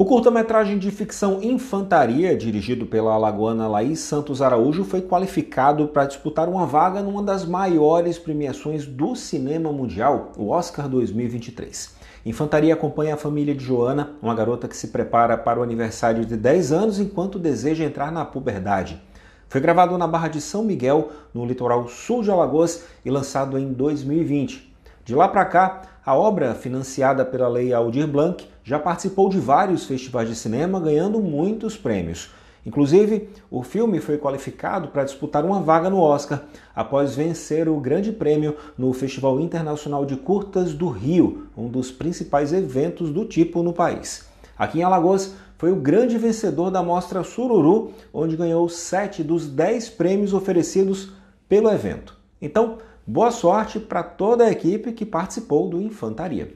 O curta-metragem de ficção Infantaria, dirigido pela alagoana Laís Santos Araújo, foi qualificado para disputar uma vaga numa das maiores premiações do cinema mundial, o Oscar 2023. Infantaria acompanha a família de Joana, uma garota que se prepara para o aniversário de 10 anos enquanto deseja entrar na puberdade. Foi gravado na Barra de São Miguel, no litoral sul de Alagoas, e lançado em 2020. De lá para cá, a obra, financiada pela Lei Aldir Blanc, já participou de vários festivais de cinema, ganhando muitos prêmios. Inclusive, o filme foi qualificado para disputar uma vaga no Oscar, após vencer o Grande Prêmio no Festival Internacional de Curtas do Rio, um dos principais eventos do tipo no país. Aqui em Alagoas, foi o grande vencedor da mostra Sururu, onde ganhou 7 dos 10 prêmios oferecidos pelo evento. Então, Boa sorte para toda a equipe que participou do Infantaria.